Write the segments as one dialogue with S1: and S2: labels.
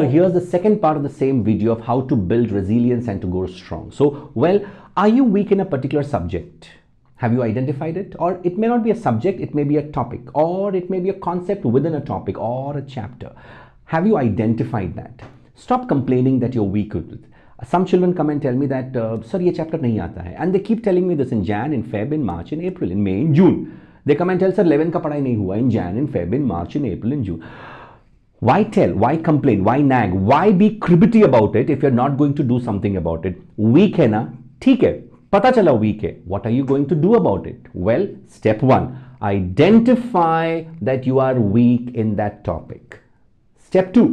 S1: So here's the second part of the same video of how to build resilience and to go strong. So, well, are you weak in a particular subject? Have you identified it? Or it may not be a subject, it may be a topic, or it may be a concept within a topic or a chapter. Have you identified that? Stop complaining that you're weak with it. Some children come and tell me that, uh, sir, ye chapter nahi aata hai. And they keep telling me this in Jan, in Feb, in March, in April, in May, in June. They come and tell, sir, 11 ka padhai nahi hua in Jan, in Feb, in March, in April, in June. Why tell? Why complain? Why nag? Why be cribbity about it if you're not going to do something about it? Weak है ना ठीक है पता चला weak है What are you going to do about it? Well, step one, identify that you are weak in that topic. Step two,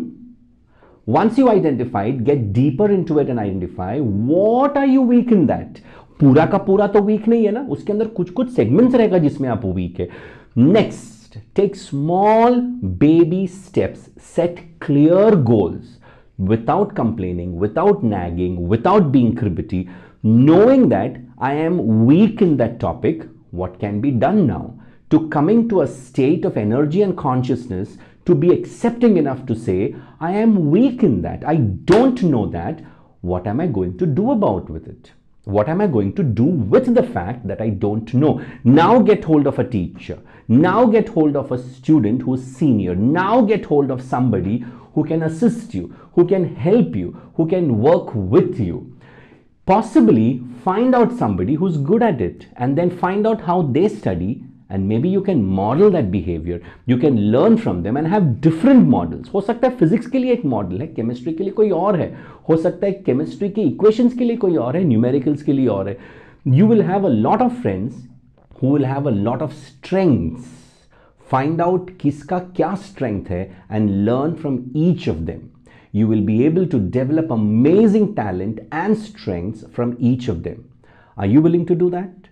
S1: once you identify it, get deeper into it and identify what are you weak in that. पूरा का पूरा तो week नहीं है ना उसके अंदर कुछ कुछ सेगमेंट्स रहेगा जिसमें आप वीक है next take small baby steps set clear goals without complaining without nagging without being cribbity knowing that i am weak in that topic what can be done now to coming to a state of energy and consciousness to be accepting enough to say i am weak in that i don't know that what am i going to do about with it what am I going to do with the fact that I don't know? Now get hold of a teacher. Now get hold of a student who's senior. Now get hold of somebody who can assist you, who can help you, who can work with you possibly find out somebody who's good at it and then find out how they study and maybe you can model that behavior you can learn from them and have different models हो सकता है physics के लिए एक model है chemistry के लिए कोई और है हो सकता है chemistry के equations के लिए कोई और है numericals के लिए और है you will have a lot of friends who will have a lot of strengths find out kiska kya strength hai and learn from each of them you will be able to develop amazing talent and strengths from each of them are you willing to do that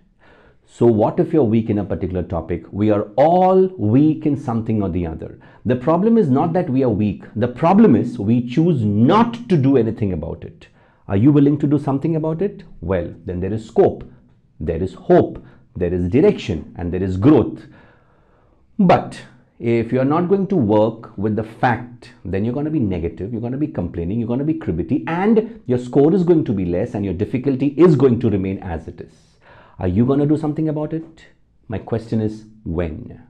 S1: so, what if you're weak in a particular topic? We are all weak in something or the other. The problem is not that we are weak, the problem is we choose not to do anything about it. Are you willing to do something about it? Well, then there is scope, there is hope, there is direction, and there is growth. But if you're not going to work with the fact, then you're going to be negative, you're going to be complaining, you're going to be cribbity, and your score is going to be less, and your difficulty is going to remain as it is. Are you going to do something about it? My question is when?